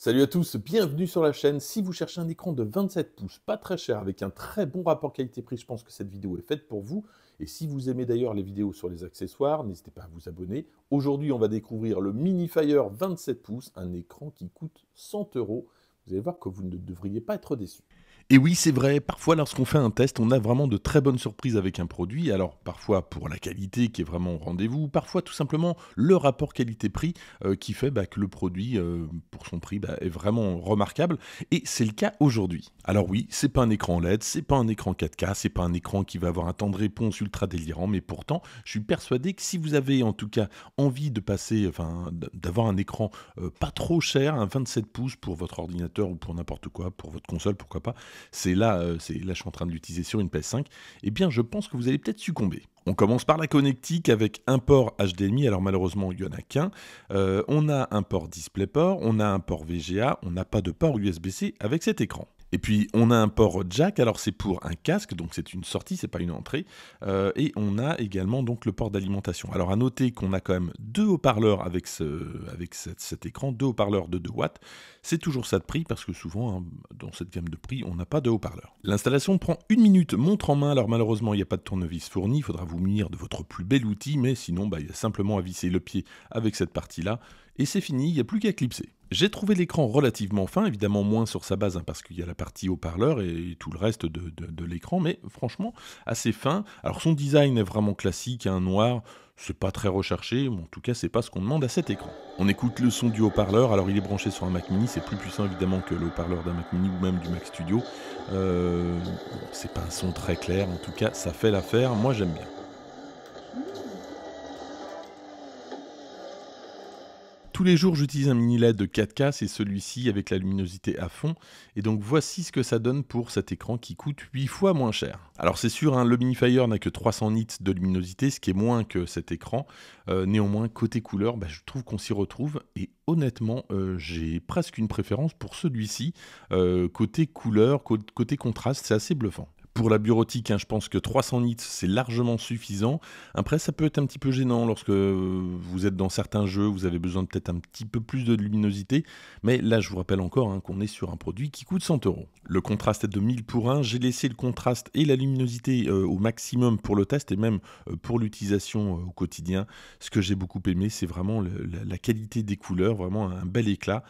Salut à tous, bienvenue sur la chaîne. Si vous cherchez un écran de 27 pouces, pas très cher, avec un très bon rapport qualité-prix, je pense que cette vidéo est faite pour vous. Et si vous aimez d'ailleurs les vidéos sur les accessoires, n'hésitez pas à vous abonner. Aujourd'hui, on va découvrir le Mini Fire 27 pouces, un écran qui coûte 100 euros. Vous allez voir que vous ne devriez pas être déçu. Et oui, c'est vrai, parfois lorsqu'on fait un test, on a vraiment de très bonnes surprises avec un produit. Alors parfois pour la qualité qui est vraiment au rendez-vous, parfois tout simplement le rapport qualité-prix euh, qui fait bah, que le produit, euh, pour son prix, bah, est vraiment remarquable. Et c'est le cas aujourd'hui. Alors oui, c'est pas un écran LED, c'est pas un écran 4K, c'est pas un écran qui va avoir un temps de réponse ultra délirant, mais pourtant, je suis persuadé que si vous avez en tout cas envie de passer, enfin d'avoir un écran euh, pas trop cher, un 27 pouces pour votre ordinateur ou pour n'importe quoi, pour votre console, pourquoi pas, c'est là, euh, c'est là je suis en train de l'utiliser sur une PS5, eh bien je pense que vous allez peut-être succomber. On commence par la connectique avec un port HDMI, alors malheureusement il n'y en a qu'un. Euh, on a un port DisplayPort, on a un port VGA, on n'a pas de port USB-C avec cet écran. Et puis on a un port jack, alors c'est pour un casque, donc c'est une sortie, c'est pas une entrée. Euh, et on a également donc le port d'alimentation. Alors à noter qu'on a quand même deux haut-parleurs avec, cet écran, deux haut-parleurs de 2 watts. C'est toujours ça de prix parce que souvent hein, dans cette gamme de prix on n'a pas de haut-parleur. L'installation prend une minute, montre en main. Alors malheureusement il n'y a pas de tournevis fourni, il faudra vous munir de votre plus bel outil, mais sinon bah, il y a simplement à visser le pied avec cette partie là et c'est fini, il n'y a plus qu'à clipser. J'ai trouvé l'écran relativement fin, évidemment moins sur sa base hein, parce qu'il y a la partie haut-parleur et, tout le reste de, l'écran, mais franchement assez fin. Alors son design est vraiment classique, un hein, noir, c'est pas très recherché, en tout cas c'est pas ce qu'on demande à cet écran. On écoute le son du haut-parleur, alors il est branché sur un Mac Mini, c'est plus puissant évidemment que le haut-parleur d'un Mac Mini ou même du Mac Studio. Euh, c'est pas un son très clair, en tout cas ça fait l'affaire, moi j'aime bien. tous les jours, j'utilise un mini LED de 4K, c'est celui-ci avec la luminosité à fond. Et donc voici ce que ça donne pour cet écran qui coûte 8 fois moins cher. Alors c'est sûr, hein, le fire n'a que 300 nits de luminosité, ce qui est moins que cet écran. Euh, néanmoins, côté couleur, bah, je trouve qu'on s'y retrouve. Et honnêtement, euh, j'ai presque une préférence pour celui-ci. Euh, côté couleur, côté contraste, c'est assez bluffant pour la bureautique, hein, je pense que 300 nits, c'est largement suffisant. Après, ça peut être un petit peu gênant lorsque vous êtes dans certains jeux, vous avez besoin peut-être un petit peu plus de luminosité. Mais là, je vous rappelle encore hein, qu'on est sur un produit qui coûte 100 euros. Le contraste est de 1000 pour 1. J'ai laissé le contraste et la luminosité euh, au maximum pour le test et même euh, pour l'utilisation euh, au quotidien. Ce que j'ai beaucoup aimé, c'est vraiment la, qualité des couleurs, vraiment un bel éclat.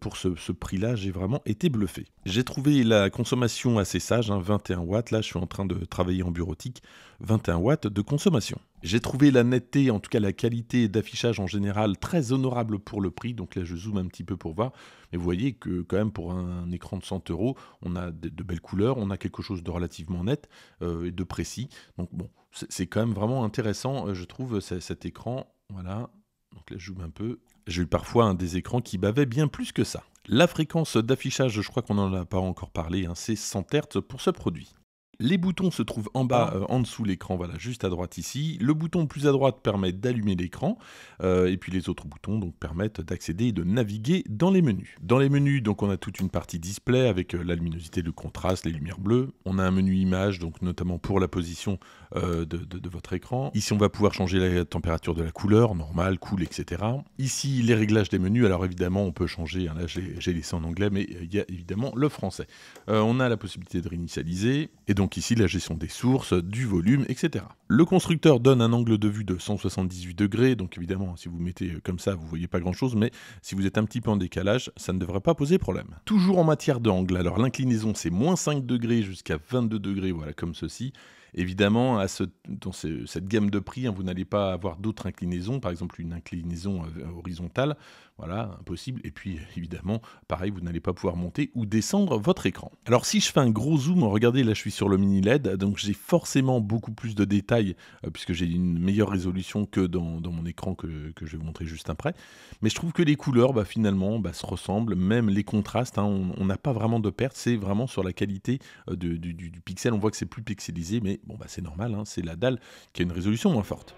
pour ce, prix-là, j'ai vraiment été bluffé. J'ai trouvé la consommation assez sage, 21 hein, watts là je suis en train de travailler en bureautique, 21 watts de consommation. J'ai trouvé la netteté, en tout cas la qualité d'affichage en général, très honorable pour le prix, donc là je zoome un petit peu pour voir, mais vous voyez que quand même pour un écran de 100 euros, on a de, belles couleurs, on a quelque chose de relativement net euh, et de précis, donc bon, c'est quand même vraiment intéressant, euh, je trouve, cet écran, voilà, donc là je zoome un peu, j'ai eu parfois un des écrans qui bavait bien plus que ça. La fréquence d'affichage, je crois qu'on n'en a pas encore parlé, hein, c'est 100 Hz pour ce produit. Les boutons se trouvent en bas, ah. euh, en dessous l'écran, voilà, juste à droite ici. Le bouton plus à droite permet d'allumer l'écran, euh, et puis les autres boutons donc permettent d'accéder et de naviguer dans les menus. Dans les menus, donc on a toute une partie display avec euh, la luminosité, le contraste, les lumières bleues. On a un menu image, donc notamment pour la position de, votre écran. Ici, on va pouvoir changer la température de la couleur, normale, cool, etc. Ici, les réglages des menus. Alors évidemment, on peut changer. Hein, là, j'ai laissé en anglais, mais il y a évidemment le français. on a la possibilité de réinitialiser, et donc donc ici la gestion des sources, du volume, etc. Le constructeur donne un angle de vue de 178 degrés, donc évidemment si vous mettez euh, comme ça vous voyez pas grand chose, mais si vous êtes un petit peu en décalage, ça ne devrait pas poser problème. Toujours en matière d'angle, alors l'inclinaison c'est moins 5 degrés jusqu'à 22 degrés, voilà comme ceci, Évidemment, à ce, dans cette gamme de prix, hein, vous n'allez pas avoir d'autres inclinaisons, par exemple une inclinaison euh, horizontale, voilà, impossible. Et puis évidemment, pareil, vous n'allez pas pouvoir monter ou descendre votre écran. Alors si je fais un gros zoom, regardez, là je suis sur le mini LED, donc j'ai forcément beaucoup plus de détails euh, puisque j'ai une meilleure résolution que dans, mon écran que, je vais vous montrer juste après. Mais je trouve que les couleurs, bah, finalement, bah, se ressemblent, même les contrastes, hein, on n'a pas vraiment de perte, c'est vraiment sur la qualité euh, du, pixel, on voit que c'est plus pixelisé, mais Bon, bah, c'est normal, hein, c'est la dalle qui a une résolution moins forte.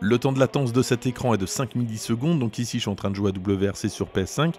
Le temps de latence de cet écran est de 5 millisecondes, donc ici je suis en train de jouer à WRC sur PS5.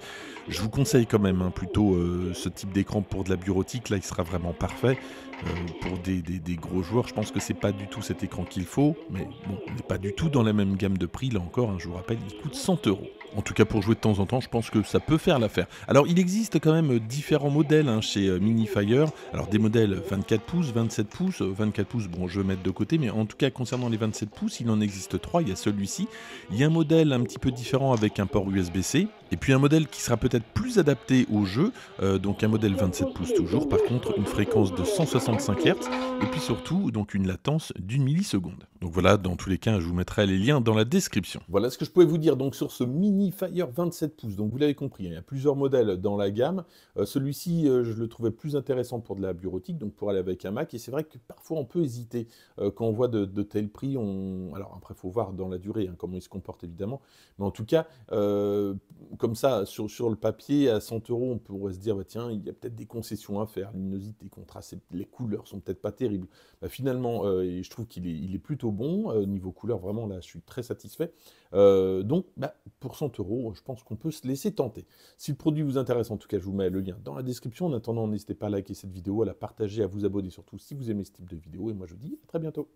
Je vous conseille quand même hein, plutôt euh, ce type d'écran pour de la bureautique, là il sera vraiment parfait. Euh, pour des, gros joueurs, je pense que c'est pas du tout cet écran qu'il faut, mais bon, n'est pas du tout dans la même gamme de prix, là encore, hein, je vous rappelle, il coûte 100 euros. En tout cas, pour jouer de temps en temps, je pense que ça peut faire l'affaire. Alors, il existe quand même différents modèles hein, chez euh, Minifire. Alors, des modèles 24 pouces, 27 pouces, 24 euh, pouces, bon, je vais mettre de côté, mais en tout cas, concernant les 27 pouces, il en existe trois. Il y a celui-ci. Il y a un modèle un petit peu différent avec un port USB-C. Et puis un modèle qui sera peut-être plus adapté au jeu, euh, donc un modèle 27 pouces toujours, par contre une fréquence de 165 Hz, et puis surtout donc une latence d'une milliseconde. Donc voilà, dans tous les cas, je vous mettrai les liens dans la description. Voilà ce que je pouvais vous dire donc sur ce mini Fire 27 pouces. Donc vous l'avez compris, hein, il y a plusieurs modèles dans la gamme. Euh, celui-ci, euh, je le trouvais plus intéressant pour de la bureautique, donc pour aller avec un Mac. Et c'est vrai que parfois on peut hésiter quand on voit de, tels prix. Alors après, il faut voir dans la durée hein, comment il se comporte évidemment. Mais en tout cas, comme ça, sur, sur le papier, à 100 euros, on pourrait se dire, bah, tiens, il y a peut-être des concessions à faire, luminosité, contraste, les couleurs sont peut-être pas terribles. Bah, finalement, euh, je trouve qu'il est, plutôt bon, euh, niveau couleur, vraiment, là, je suis très satisfait. Euh, donc, bah, pour 100 euros, je pense qu'on peut se laisser tenter. Si le produit vous intéresse, en tout cas, je vous mets le lien dans la description. En attendant, n'hésitez pas à liker cette vidéo, à la partager, à vous abonner, surtout si vous aimez ce type de vidéo. Et moi, je vous dis à très bientôt.